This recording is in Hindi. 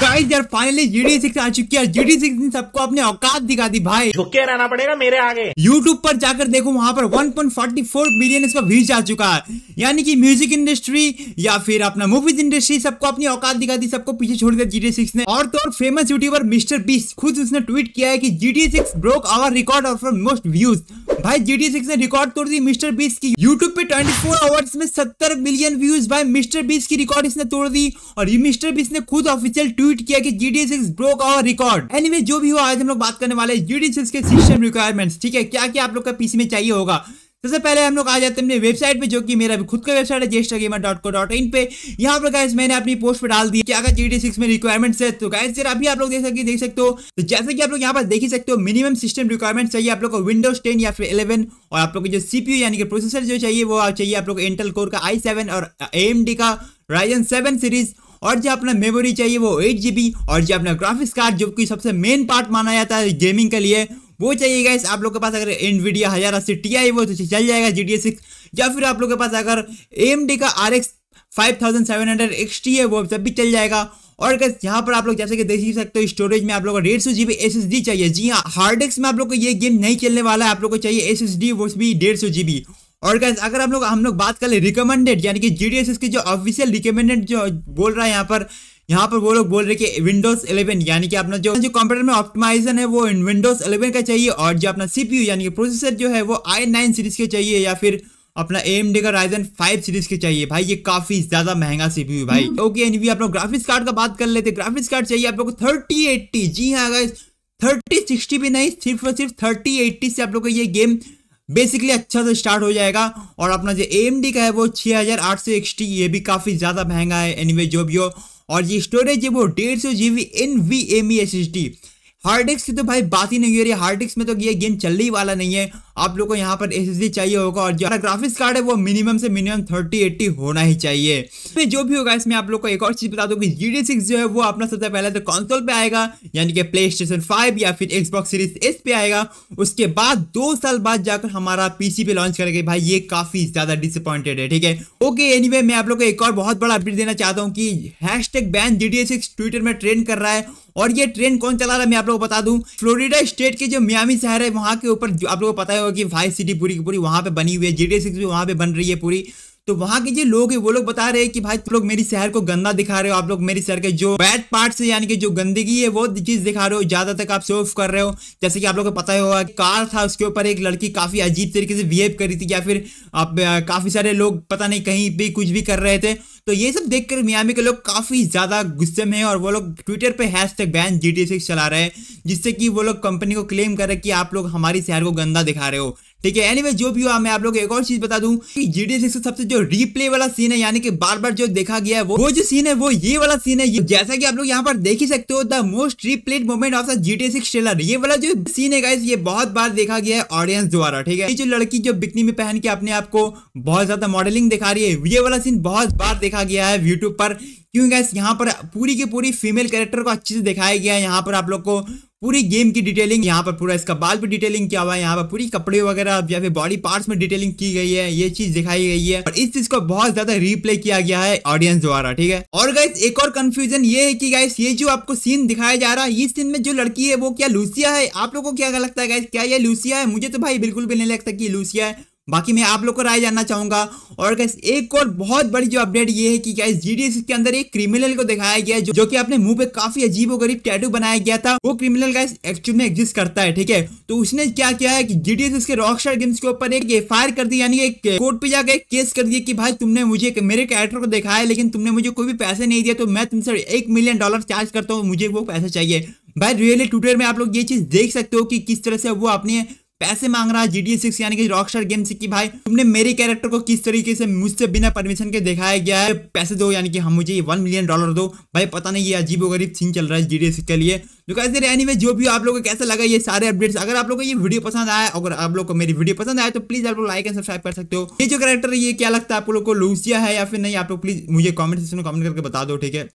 गाइस यार फाइनली जीडी सिक्स आ चुकी है जीडी सिक्स ने सबको अपने औकात दिखा दी भाई झुके रहना पड़ेगा मेरे आगे यूट्यूब पर जाकर देखो वहाँ पर 1.44 मिलियन इसका व्यूज आ चुका है यानी कि म्यूजिक इंडस्ट्री या फिर अपना मूवीज इंडस्ट्री सबको अपनी औकात दिखा दी सबको पीछे छोड़ दिया जीडी सिक्स ने और तो फेमस यूट्यूबर मिस्टर बीस खुद उसने ट्वीट किया है की GD six broke our record of most views भाई जी टी सिक्स ने रिकॉर्ड तोड़ दी मिस्टर बीस की यूट्यूब पे 24 आवर्स में 70 मिलियन व्यूज भाई मिस्टर बीस की रिकॉर्ड इसने तोड़ दी और ये मिस्टर बीस ने खुद ऑफिशियल ट्वीट किया कि GT six broke our record anyway जो भी हो आज हम लोग बात करने वाले जी डी सिक्स के सिस्टम रिक्वायरमेंट्स ठीक है क्या क्या आप लोग का पीसी में चाहिए होगा सबसे पहले हम लोग आ जाते हैं अपने वेबसाइट पे जो कि मेरा भी खुद का वेबसाइट है Jesta gamer dot co dot in पे यहाँ पर गाइस मैंने अपनी पोस्ट पे डाल दी कि अगर जीटी सिक्स में रिक्वायरमेंट्स है तो गाइस जरा अभी आप लोग देख सकते देख सकते हो तो जैसे कि आप लोग यहाँ पर देख ही सकते हो मिनिमम सिस्टम रिक्वायरमेंट चाहिए आप लोग को विंडोज टेन या फिर इलेवन और आप लोग जो सीपी यानी कि प्रोसेसर जो चाहिए वो चाहिए आप लोग इंटल कोर का आई और ए का राइजन सेवन सीरीज और जो अपना मेमोरी चाहिए वो एट और जो अपना ग्राफिक्स कार्ड जो कि सबसे मेन पार्ट माना जाता है गेमिंग के लिए वो चाहिए गाइस आप लोग के पास अगर एनवीडिया हजार अस्सी टी आई वो तो चल जाएगा जी टी सिक्स या फिर आप लोग के पास अगर एम डी का R X five thousand seven hundred है वो सब भी चल जाएगा और गैस यहाँ पर आप लोग जैसे कि देख ही सकते हो स्टोरेज में आप लोगों को डेढ़ सौ जीबी एस चाहिए जी हाँ हार्ड डिस्क में आप लोग को ये गेम नहीं खेलने वाला है आप लोग को चाहिए एस एस डी वो भी डेढ़ सौ जीबी और गैस अगर आप लोग हम लोग बात कर ले रिकमेंडेड यानी कि जी के जो ऑफिशियल रिकमेंडेड जो बोल रहा है यहाँ पर यहाँ पर वो लोग बोल रहे कि विंडोज 11 यानी कि अपना जो जो कंप्यूटर में ऑप्टिमाइजन है वो विंडोज 11 का चाहिए और जो अपना सीपीयू यानी कि प्रोसेसर जो है वो आई नाइन सीरीज के चाहिए या फिर अपना एम डी का राइजन फाइव सीरीज के चाहिए भाई ये काफी ज्यादा महंगा सीपीयू भाई ओके एन आप अपना ग्राफिक्स कार्ड का बात कर लेते ग्राफिक्स कार्ड चाहिए आप लोग को थर्टी एट्टी जी हाँ अगर थर्टी सिक्सटी भी नहीं सिर्फ और सिर्फ थर्टी एट्टी से आप लोग को ये गेम बेसिकली अच्छा से स्टार्ट हो जाएगा और अपना जो एम का है वो हजार आठ सौ एक्सटी ये भी काफ़ी ज़्यादा महंगा है एनी anyway, जो भी हो और ये स्टोरेज है वो डेढ़ सौ G B N V M E S S D hard disks की तो भाई बात ही नहीं हो रही हार्डिक्स में तो ये गेम चलने ही वाला नहीं है आप लोग को यहाँ पर एस चाहिए होगा और जो ग्राफिक्स कार्ड है वो मिनिमम से मिनिमम थर्टी एट्टी होना ही चाहिए फिर जो भी होगा इसमें आप लोग को एक और चीज बता दूँ कि जी डी सिक्स जो है वो अपना सबसे पहले तो कॉन्सोल पे आएगा यानी कि प्ले स्टेशन फाइव या फिर एक्सबॉक्स सीरीज एस पे आएगा उसके बाद दो साल बाद जाकर हमारा पीसी पे लॉन्च करेंगे भाई ये काफी ज्यादा डिसअपॉइंटेड है ठीक है ओके एनी मैं आप लोग को एक और बहुत बड़ा अपडेट देना चाहता हूँ कि hashtag ban G six Twitter में ट्रेंड कर रहा है और ये ट्रेन कौन चला रहा है मैं आप लोगों को बता दूं फ्लोरिडा स्टेट के जो मियामी शहर है वहाँ के ऊपर आप लोगों को पता होगा कि वाइस सिटी पूरी की पूरी वहाँ पे बनी हुई है जी डी भी वहाँ पे बन रही है पूरी तो वहाँ के जो लोग हैं वो लोग बता रहे हैं कि भाई तुम तो लोग मेरी शहर को गंदा दिखा रहे हो आप लोग मेरी शहर के जो बैड पार्ट है यानी कि जो गंदगी है वो चीज दिखा रहे हो ज्यादा तक आप सोफ कर रहे हो जैसे कि आप लोगों को पता ही होगा कार था उसके ऊपर एक लड़की काफी अजीब तरीके से बिहेव करी थी या फिर आप आ, काफी सारे लोग पता नहीं कहीं भी कुछ भी कर रहे थे तो ये सब देखकर मियामी के लोग काफ़ी ज़्यादा गुस्से में हैं और वो लोग ट्विटर पे hashtag ban G T six चला रहे हैं जिससे कि वो लोग कंपनी को क्लेम कर रहे हैं कि आप लोग हमारी शहर को गंदा दिखा रहे हो ठीक है एनीवे जो भी हो मैं आप लोग एक और चीज़ बता दूं कि जी टी सिक्स सबसे जो रीप्ले वाला सीन है यानी कि बार बार जो देखा गया है वो वो जो सीन है वो ये वाला सीन है जैसा कि आप लोग यहाँ पर देख ही सकते हो the most replayed moment of the G T six trailer ये वाला जो सीन है गाइस ये बहुत बार देखा गया है ऑडियंस द्वारा ठीक है ये जो लड़की जो बिकनी में पहन के अपने आपको बहुत ज्यादा मॉडलिंग दिखा रही है ये वाला सीन बहुत बार देखा गया है यूट्यूब पर क्योंकि गैस यहाँ पर पूरी की पूरी फीमेल कैरेक्टर को अच्छे से दिखाया गया है यहाँ पर आप लोग को पूरी गेम की डिटेलिंग यहाँ पर पूरा इसका बाल पे डिटेलिंग किया हुआ है यहाँ पर पूरी कपड़े वगैरह या फिर बॉडी पार्ट्स में डिटेलिंग की गई है ये चीज दिखाई गई है और इस चीज को बहुत ज्यादा रीप्ले किया गया है ऑडियंस द्वारा ठीक है और गाइस एक और कंफ्यूजन ये है कि गाइस ये जो आपको सीन दिखाया जा रहा है इस सीन में जो लड़की है वो क्या लूसिया है आप लोग को क्या लगता है गाइस क्या ये लूसिया है मुझे तो भाई बिल्कुल भी नहीं लगता की लूसिया है बाकी मैं आप लोग को राय जानना चाहूंगा और गैस एक और बहुत बड़ी जो अपडेट ये है कि गैस जीडीएस के अंदर एक क्रिमिनल को दिखाया गया है जो, जो कि अपने मुंह पे काफी अजीब और गरीब टैटू बनाया गया था वो क्रिमिनल गैस एक्चुअल में एग्जिस्ट करता है ठीक है तो उसने क्या किया है कि जीडीएस के रॉकस्टार गेम्स के ऊपर एक एफ कर दी यानी एक कोर्ट पे जाकर केस कर दिया कि भाई तुमने मुझे मेरे कैरेक्टर को दिखाया है लेकिन तुमने मुझे कोई भी पैसे नहीं दिया तो मैं तुमसे एक मिलियन डॉलर चार्ज करता हूँ मुझे वो पैसा चाहिए भाई रियली ट्विटर में आप लोग ये चीज देख सकते हो कि किस तरह से वो अपने पैसे मांग रहा है जी डी सिक्स यानी कि रॉकस्टार गेम की भाई तुमने मेरे कैरेक्टर को किस तरीके से मुझसे बिना परमिशन के दिखाया गया है पैसे दो यानी कि हम हाँ, मुझे वन मिलियन डॉलर दो भाई पता नहीं ये अजीब गरीब सीन चल रहा है जी डी सिक्स के लिए तो कैसे एनी में जो भी आप लोगों को कैसा लगा ये सारे अपडेट्स अगर आप लोगों को ये वीडियो पसंद आया अगर आप लोग को मेरी वीडियो पसंद आया तो प्लीज आप लोग लाइक एंड सब्सक्राइब कर सकते हो ये जो कैरेक्टर ये क्या लगता है आप लोग को लूसिया है या फिर नहीं आप लोग प्लीज मुझे कॉमेंट सेक्शन में कॉमेंट करके बता दो ठीक है